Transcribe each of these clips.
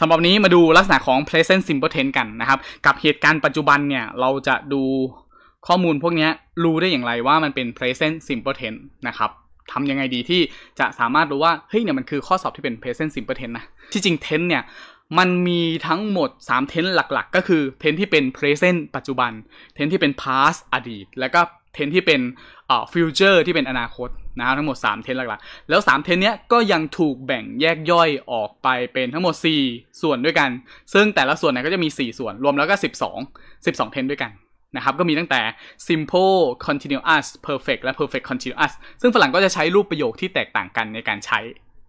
สำหรับนี้มาดูลักษณะของ present simple tense กันนะครับกับเหตุการณ์ปัจจุบันเนี่ยเราจะดูข้อมูลพวกนี้รู้ได้อย่างไรว่ามันเป็น present simple tense นะครับทำยังไงดีที่จะสามารถรู้ว่าเฮ้ยเนี่ยมันคือข้อสอบที่เป็น present simple tense นะที่จริง tense เนี่ยมันมีทั้งหมด 3 tense หลักๆก็คือ tense ที่เป็น present ปัจจุบัน tense ที่เป็น past อดีตแล้วก็เทนที่เป็นเอ่อฟิวเจอร์ที่เป็นอนาคตนะครับทั้งหมด 3 เทนหลักๆ แล้ว 3 เทนเนี้ยก็ยังถูกแบ่งแยกย่อยออกไปเป็นทั้งหมด 4 ส่วนด้วยกัน ซึ่งแต่ละส่วนเนี่ยก็จะมี 4 ส่วนรวมแล้วก็ 12 12 เทนด้วยกันนะครับก็มีตั้งแต่ simple continuous perfect และ perfect continuous ซึ่งฝรั่งก็จะใช้รูปประโยคที่แตกต่างกันในการใช้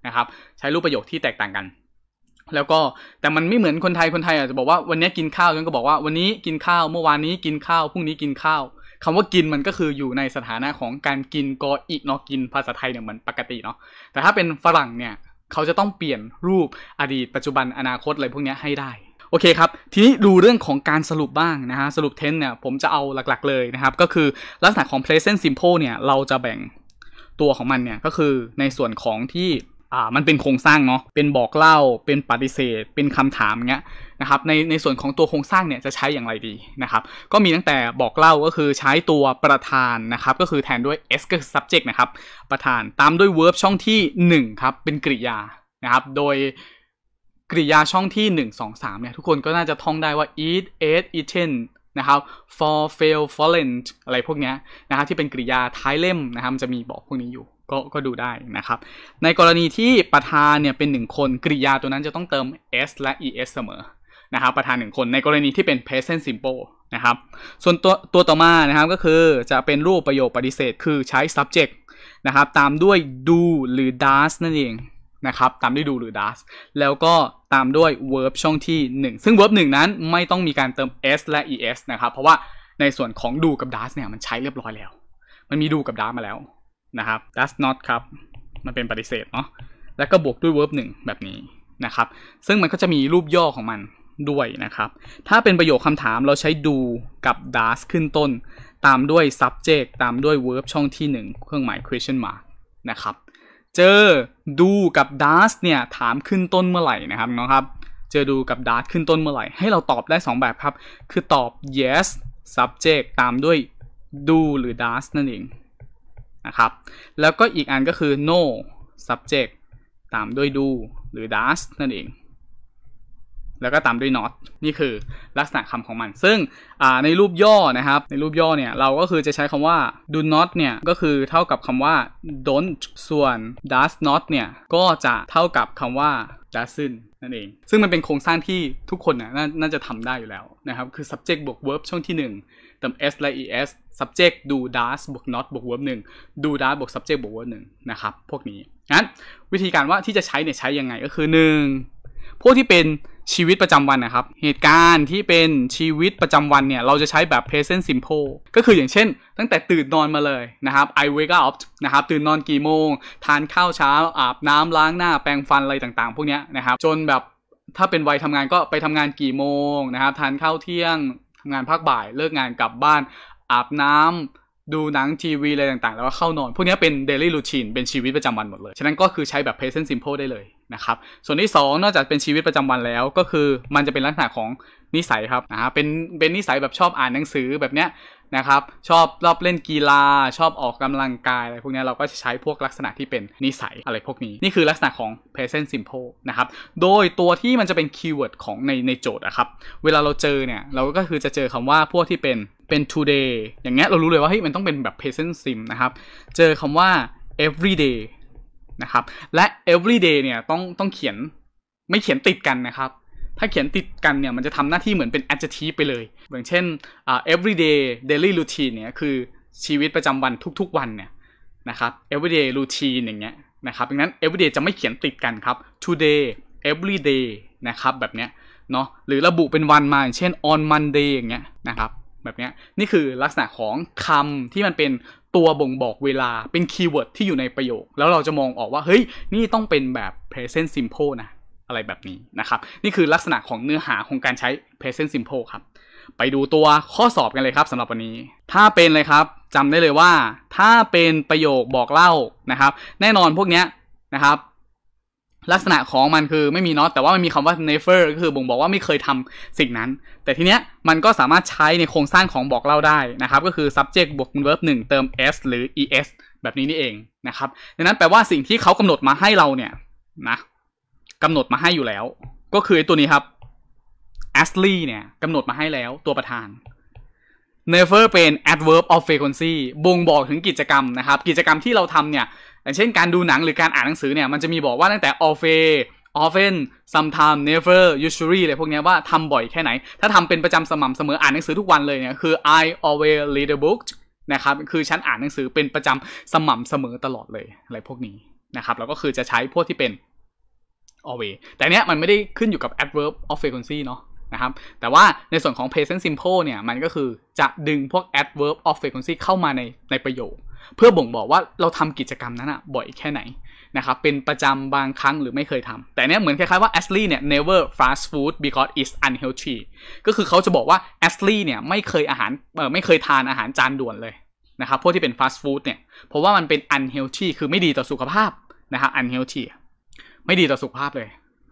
นะครับใช้รูปประโยคที่แตกต่างกัน แล้วก็แต่มันไม่เหมือนคนไทยคนไทยอาจจะบอกว่าวันนี้กินข้าวฉันก็บอกว่า วันนี้กินข้าวเมื่อวานนี้กินข้าวพรุ่งนี้กินข้าวคำว่ากินมันก็คืออยู่ในสถานะของการกินกออีกเนาะกินภาษาไทยเนี่ยเหมือนปกติเนาะแต่ถ้าเป็นฝรั่งเนี่ย เขาจะต้องเปลี่ยนรูปอดีตปัจจุบันอนาคตอะไรพวกนี้ให้ได้ โอเคครับ ทีนี้ดูเรื่องของการสรุปบ้างนะฮะ สรุปเทนเนี่ยผมจะเอาหลักๆเลยนะครับ ก็คือลักษณะของ present simple เนี่ย เราจะแบ่งตัวของมันเนี่ยก็คือในส่วนของที่อ่ามันเป็นโครงสร้างเนาะ เป็นบอกเล่าเป็นปฏิเสธ เป็นคำถามเงี้ยนะครับ ในในส่วนของตัวโครงสร้างเนี่ยจะใช้อย่างไรดีนะครับ ก็มีตั้งแต่บอกเล่าก็คือใช้ตัวประธานนะครับ ก็คือแทนด้วย s ก็คือ subject นะครับ ประธานตามด้วย verb ช่องที่1ครับ เป็นกริยานะครับ โดยกริยาช่องที่ 1 2 3เนี่ยทุกคนก็น่าจะท่องได้ว่า eat ate eaten นะครับ for fail fallen อะไรพวกนี้นะครับที่เป็นกริยาท้ายเล่มนะครับมันจะมีบอกพวกนี้อยู่ก็ก็ดูได้นะครับ ในกรณีที่ประธานเนี่ยเป็นหนึ่งคนกริยาตัวนั้นจะต้องเติม s และ es เสมอนะครับประธานหนึ่งคนในกรณีที่เป็น present simple นะครับ ส่วนตัวตัวต่อมานะครับก็คือจะเป็นรูปประโยคปฏิเสธคือใช้ subject นะครับตามด้วย do หรือ does นั่นเองนะครับตามด้วย do หรือ does แล้วก็ตามด้วย verb ช่องที่ 1 ซึ่ง verb 1นั้นไม่ต้องมีการเติม s และ es นะครับเพราะว่าในส่วนของ do กับ does เนี่ยมันใช้เรียบร้อยแล้ว มันมี do กับ does มาแล้วนะครับ does not ครับ มันเป็นปฏิเสธเนาะ แล้วก็บวกด้วย verb หนึ่งแบบนี้ นะครับ ซึ่งมันก็จะมีรูปย่อของมันด้วยนะครับ ถ้าเป็นประโยคคำถามเราใช้ do กับ does ขึ้นต้น ตามด้วย subject ตามด้วย verb ช่องที่ 1 เครื่องหมาย question mark นะครับ เจอ do กับ does เนี่ยถามขึ้นต้นเมื่อไหร่ นะครับน้องครับ เจอ do กับ does ขึ้นต้นเมื่อไหร่ ให้เราตอบได้ 2 แบบครับ คือตอบ yes subject ตามด้วย do หรือ does นั่นเองะครับ แล้วก็อีกอันก็คือ no subject ตามด้วย do หรือ does นั่นเอง แล้วก็ตามด้วย not นี่คือลักษณะคำของมัน ซึ่งในรูปย่อนะครับ ในรูปย่อเนี่ย เราก็คือจะใช้คำว่า do not เนี่ย ก็คือเท่ากับคำว่า don't ส่วน does not เนี่ย ก็จะเท่ากับคำว่าดัซินนั่นเอง ซึ่งมันเป็นโครงสร้างที่ทุกคนนะน่าจะทำได้อยู่แล้วนะครับ คือ subject บวก verb ช่องที่1เติม s และ es subject do does บวก not บวก verb 1 do does บวก subject บวก verb 1นะครับ พวกนี้งั้นวิธีการว่าที่จะใช้เนี่ยใช้ยังไงก็คือ1พวกที่เป็นชีวิตประจำวันนะครับเหตุการณ์ที่เป็นชีวิตประจำวันเนี่ยเราจะใช้แบบ present simple ก็คืออย่างเช่นตั้งแต่ตื่นนอนมาเลยนะครับ I wake up นะครับตื่นนอนกี่โมง ทานข้าวเช้า อาบน้ำล้างหน้า แปรงฟันอะไรต่างๆพวกนี้นะครับจนแบบถ้าเป็นวัยทำงานก็ไปทำงานกี่โมงนะครับทานข้าวเที่ยงทำงานภาคบ่ายเลิกงานกลับบ้านอาบน้ำ ดูหนังทีวีอะไรต่างๆ แล้วก็เข้านอน พวกนี้เป็น daily routine เป็นชีวิตประจำวันหมดเลย ฉะนั้นก็คือใช้แบบ present simple ได้เลยนะครับ ส่วนที่ 2 นอกจากเป็นชีวิตประจำวันแล้วก็คือมันจะเป็นลักษณะของนิสัยครับนะฮะเป็นเป็นนิสัยแบบชอบอ่านหนังสือแบบเนี้ยนะครับชอบ รอบเล่นกีฬา ชอบออกกำลังกายอะไรพวกนี้เราก็จะใช้พวกลักษณะที่เป็นนิสัยอะไรพวกนี้ นี่คือลักษณะของ present simple นะครับโดยตัวที่มันจะเป็นคีย์เวิร์ดของในในโจทย์อะครับ เวลาเราเจอเนี่ยเราก็คือจะเจอคำว่าพวกที่เป็นเป็น today อย่างเงี้ยเรารู้เลยว่าเฮ้ยมันต้องเป็นแบบ present sim นะครับเจอคำว่า everyday นะครับและ everyday เนี่ยต้องต้องเขียนไม่เขียนติดกันนะครับ ถ้าเขียนติดกันเนี่ยมันจะทำหน้าที่เหมือนเป็น adjective ไปเลยอย่างเช่น uh, everyday daily routine เนี่ยคือชีวิตประจำวันทุก ๆวันเนี่ยนะครับ everyday routine อย่างเงี้ยนะครับดังนั้น everyday จะไม่เขียนติดกันครับ today everyday นะครับแบบเนี้ยเนาะหรือระบุเป็นวันมา อย่างเช่น on Monday อย่างเงี้ยนะครับแบบนี้นี่คือลักษณะของคำที่มันเป็นตัวบ่งบอกเวลาเป็น คีย์เวิร์ดที่อยู่ในประโยค แล้วเราจะมองออกว่า เฮ้ย นี่ต้องเป็นแบบ present simple นะ อะไรแบบนี้นะครับ นี่คือลักษณะของเนื้อหาของการใช้ present simple ครับ ไปดูตัวข้อสอบกันเลยครับสำหรับวันนี้ ถ้าเป็นเลยครับจำได้เลยว่า ถ้าเป็นประโยคบอกเล่านะครับ แน่นอนพวกนี้นะครับลักษณะของมันคือไม่มีน็อตแต่ว่ามันมีคำว่า never ก็คือบ่งบอกว่าไม่เคยทำสิ่งนั้น แต่ทีเนี้ยมันก็สามารถใช้ในโครงสร้างของบอกเล่าได้นะครับ ก็คือ subject บวก verb 1เติม s หรือ es แบบนี้นี่เองนะครับดังนั้นแปลว่าสิ่งที่เขากำหนดมาให้เราเนี่ยนะกำหนดมาให้อยู่แล้ว ก็คือตัวนี้ครับ Ashley เนี่ยกำหนดมาให้แล้วตัวประธาน never เป็น adverb of frequency บ่งบอกถึงกิจกรรมนะครับ กิจกรรมที่เราทำเนี่ยอย่างเช่นการดูหนังหรือการอ่านหนังสือเนี่ยมันจะมีบอกว่า ตั้งแต่ a l f a e s often sometime s never usually อะไรพวกนี้ว่าทำบ่อยแค่ไหน ถ้าทำเป็นประจำสม่ำเสมออ่านหนังสือทุกวันเลยเนี่ยคือ I always read a book นะครับคือฉันอ่านหนังสือเป็นประจำสม่ำเสมอตลอดเลย อะไรพวกนี้นะครับเราก็คือจะใช้พวกที่เป็น always แต่เนี้ยมันไม่ได้ขึ้นอยู่กับ adverb of frequency เนาะนะครับแต่ว่าในส่วนของ present simple เนี่ยมันก็คือจะดึงพวก adverb of frequency เข้ามาในในประโยคเพื่อบ่งบอกว่าเราทำกิจกรรมนั้นอะบ่อยแค่ไหนนะครับเป็นประจำบางครั้งหรือไม่เคยทำแต่เนี้ยเหมือนคล้าย ๆว่าแอสลี่เนี่ย never fast food because it's unhealthy ก็คือเขาจะบอกว่าแอสลี่เนี่ยไม่เคยอาหารเออไม่เคยทานอาหารจานด่วนเลยนะครับพวกที่เป็นฟาสต์ฟู้ดเนี่ยเพราะว่ามันเป็น unhealthy คือไม่ดีต่อสุขภาพนะครับ unhealthy ไม่ดีต่อสุขภาพเลย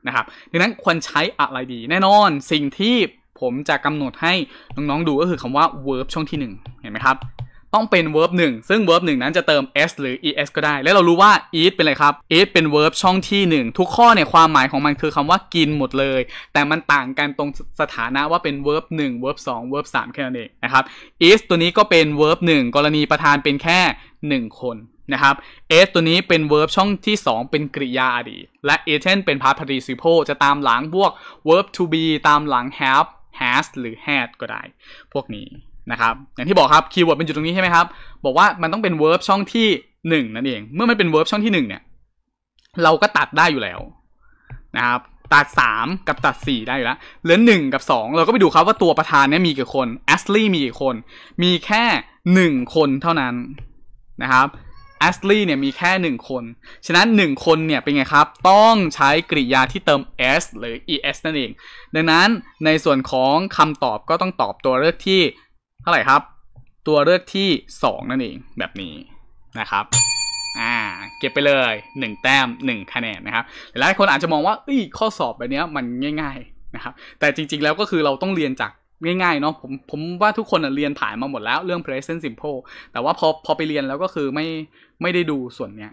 นะครับดังนั้นควรใช้อะไรดี แน่นอนสิ่งที่ผมจะกำหนดให้น้องๆดูก็คือคำว่า verb ช่วงที่1เห็นไหมครับต้องเป็น verb 1ซึ่ง verb 1นั้นจะเติม s หรือ es ก็ได้ แล้วเรารู้ว่า eat เป็นอะไรครับ eat เป็น verb ช่องที่ 1 ทุกข้อเนี่ยความหมายของมันคือคำว่ากินหมดเลย แต่มันต่างกันตรงสถานะว่าเป็น verb 1 verb 2 verb 3แค่นั้นเองนะครับ is ตัวนี้ก็เป็น verb 1กรณีประธานเป็นแค่ 1 คนนะครับ s ตัวนี้เป็น verb ช่องที่ 2 เป็นกริยาอดีต และ a t e n t เป็น past participle จะตามหลังพวก verb to be ตามหลัง have has หรือ had ก็ได้ พวกนี้นะครับอย่างที่บอกครับคีย์เวิร์ดเป็นอยู่ตรงนี้ใช่ไหมครับบอกว่ามันต้องเป็น verb ช่องที่1นั่นเองเมื่อมันเป็น verb ช่องที่ 1เนี่ยเราก็ตัดได้อยู่แล้วนะครับตัด 3 กับตัด 4 ได้อยู่แล้วเหลือ1กับ2 เราก็ไปดูครับว่าตัวประธานเนี่ยมีกี่คนแอสลี่มีกี่คน มีแค่ 1 คนเท่านั้นนะครับแอสลี่เนี่ยมีแค่ 1 คน ฉะนั้น 1 คนเนี่ยเป็นไงครับต้องใช้กริยาที่เติม s หรือ es นั่นเอง ดังนั้นในส่วนของคำตอบก็ต้องตอบตัวเลือกที่ท่าไหร่ครับ ตัวเลือกที่2นั่นเองแบบนี้นะครับอ่าเก็บไปเลย 1 แต้ม 1 คะแนนนะครับหลายคนอาจจะมองว่าอ้ข้อสอบแบบนี้มันง่ายๆนะครับแต่จริงๆแล้วก็คือเราต้องเรียนจากง่ายๆเนาะผมผมว่าทุกคนเรียนถ่ายมาหมดแล้วเรื่อง present simple แต่ว่าพอพอไปเรียนแล้วก็คือไม่ไม่ได้ดูส่วนเนี้ย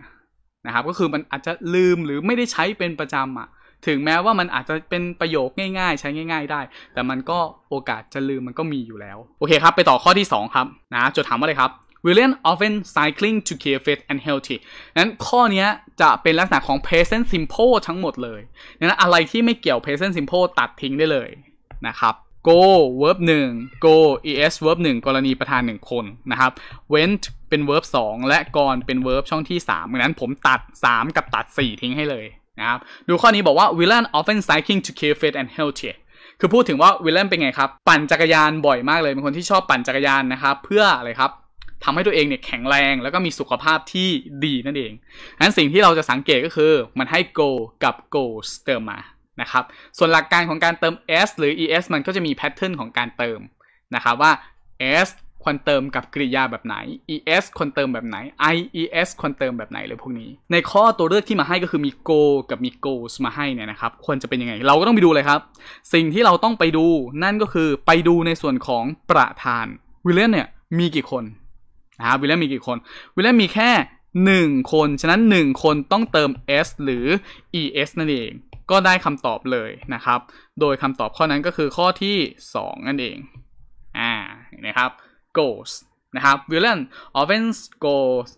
นะครับก็คือมันอาจจะลืมหรือไม่ได้ใช้เป็นประจำอะ่ะถึงแม้ว่ามันอาจจะเป็นประโยคง่ายๆใช้ง่ายๆได้ แต่มันก็โอกาสจะลืมมันก็มีอยู่แล้ว โอเคครับ ไปต่อข้อที่ 2 ครับนะจดถามว่าอะไรครับ William often cycling to keep fit and healthy นั้นข้อนี้จะเป็นลักษณะของ present simple ทั้งหมดเลย นั้นอะไรที่ไม่เกี่ยว present simple ตัดทิ้งได้เลย นะครับ go verb 1 go es verb 1 กรณีประธาน 1 คนนะครับ went เป็น verb 2และ gone เป็น verb ช่องที่3ดังนั้นผมตัด 3 กับตัด 4 ทิ้งให้เลยนะครับดูข้อนี้บอกว่า Willan often cycling to keep fit and healthy คือพูดถึงว่าวิลเล n เป็นไงครับ ปั่นจักรยานบ่อยมากเลยเป็นคนที่ชอบปั่นจักรยานนะครับเพื่ออะไรครับทำให้ตัวเองเนี่ยแข็งแรงแล้วก็มีสุขภาพที่ดีนั่นเองงั้นสิ่งที่เราจะสังเกตก็คือมันให้ go กับ g o e s เติมมานะครับส่วนหลักการของการเติม s หรือ es มันก็จะมีแพทเทิร์นของการเติมนะครับว่า s ควรเติมกับกริยาแบบไหน es ควรเติมแบบไหน ies ควรเติมแบบไหนเลยพวกนี้ ในข้อตัวเลือกที่มาให้ก็คือมี go กับมี g o e s มาให้เนี่ยนะครับ ควรจะเป็นยังไง เราก็ต้องไปดูเลยครับ สิ่งที่เราต้องไปดูนั่นก็คือไปดูในส่วนของประธานวิลเลียมเนี่ยมีกี่คนนะวิลเลียมมีกี่คนวิลเลียมมีแค่ 1 คน ฉะนั้น 1 คนต้องเติม s หรือ es นั่นเอง ก็ได้คำตอบเลยนะครับ โดยคำตอบข้อนั้นก็คือข้อที่ 2 นั่นเองอ่านะครับ goes นะครับ Willen often goes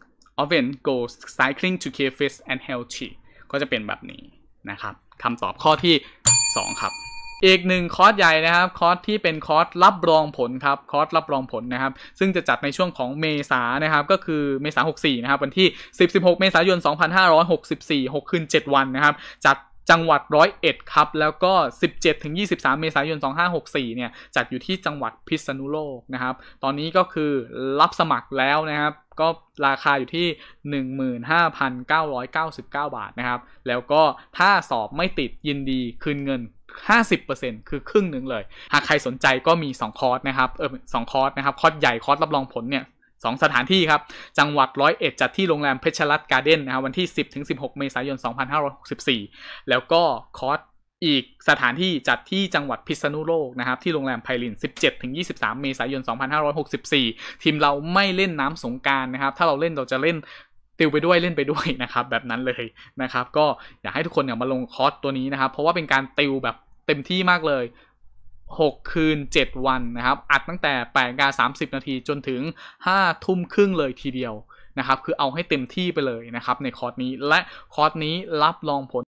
often goes cycling to keep fit and healthy ก็จะเป็นแบบนี้นะครับคำตอบข้อที่ 2 ครับอีกหนึ่งคอร์สใหญ่นะครับ คอร์สที่เป็นคอร์สรับรองผลครับ คอร์สรับรองผลนะครับ ซึ่งจะจัดในช่วงของเมษานะครับ ก็คือเมษา64นะครับวันที่10 16เมษายน2564 6คืน7วันนะครับจัดจังหวัดร้อยเอ็ดครับ แล้วก็สิบเจ็ดถึงยี่สสิบามเมษายนสองหห้ากสี่เนี่ย จัดอยู่ที่จังหวัดพิษณุโลกนะครับ ตอนนี้ก็คือรับสมัครแล้วนะครับ ก็ราคาอยู่ที่ 15,999 บาทนะครับ แล้วก็ถ้าสอบไม่ติดยินดีคืนเงิน 50%คือครึ่งหนึ่งเลย หากใครสนใจก็มี 2 คอร์สนะครับเออสคอร์สนะครับ คอร์สใหญ่คอร์สรับรองผลเนี่ยสองสถานที่ครับจังหวัดร้อยเอ็ดจัดที่โรงแรม เพชรรัตน์การ์เด้นนะครับวันที่สิบถึงสิบหกเมษายนสสอองพันหห้้ารยกิบสี่แล้วก็คอร์สอีกสถานที่จัดที่จังหวัดพิษณุโลกนะครับที่โรงแรมไพลิน 17ถึง23 เมษายน 2564 ทีมเราไม่เล่นน้ำสงการนะครับ ถ้าเราเล่นเราจะเล่นติวไปด้วยเล่นไปด้วยนะครับ แบบนั้นเลยนะครับ ก็อยากให้ทุกคนเนี่ยมาลงคอร์สตัวนี้นะครับ เพราะว่าเป็นการติวแบบเต็มที่มากเลย6 คืน 7 วันนะครับ อัดตั้งแต่8กา30 นาทีจนถึง 5 ทุ่มครึ่งเลยทีเดียวนะครับ คือเอาให้เต็มที่ไปเลยนะครับในคอร์สนี้และคอร์สนี้รับรองผล